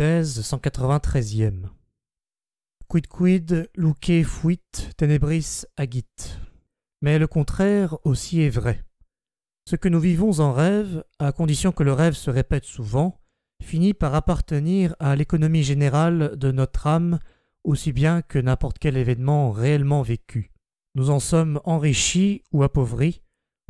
193e. Quid quid luce fuit tenebris agit. Mais le contraire aussi est vrai. Ce que nous vivons en rêve, à condition que le rêve se répète souvent, finit par appartenir à l'économie générale de notre âme aussi bien que n'importe quel événement réellement vécu. Nous en sommes enrichis ou appauvris,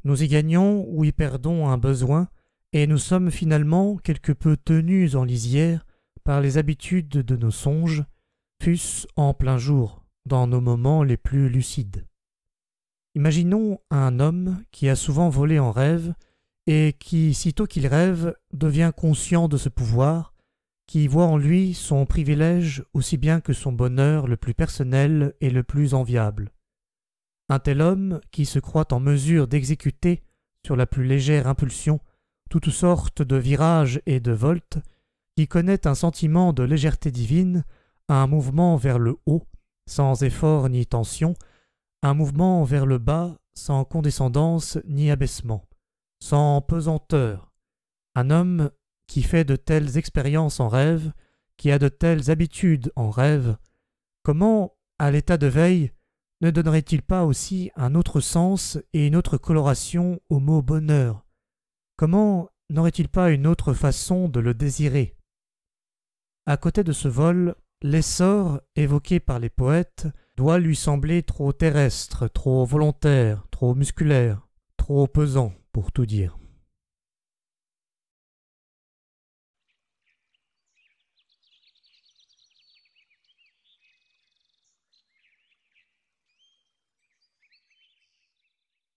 nous y gagnons ou y perdons un besoin, et nous sommes finalement quelque peu tenus en lisière par les habitudes de nos songes, fût-ce en plein jour, dans nos moments les plus lucides. Imaginons un homme qui a souvent volé en rêve et qui, sitôt qu'il rêve, devient conscient de ce pouvoir, qui voit en lui son privilège aussi bien que son bonheur le plus personnel et le plus enviable. Un tel homme, qui se croit en mesure d'exécuter, sur la plus légère impulsion, toutes sortes de virages et de voltes, qui connaît un sentiment de légèreté divine, un mouvement vers le haut, sans effort ni tension, un mouvement vers le bas, sans condescendance ni abaissement, sans pesanteur, un homme qui fait de telles expériences en rêve, qui a de telles habitudes en rêve, comment, à l'état de veille, ne donnerait-il pas aussi un autre sens et une autre coloration au mot bonheur Comment n'aurait-il pas une autre façon de le désirer à côté de ce vol, l'essor évoqué par les poètes doit lui sembler trop terrestre, trop volontaire, trop musculaire, trop pesant, pour tout dire.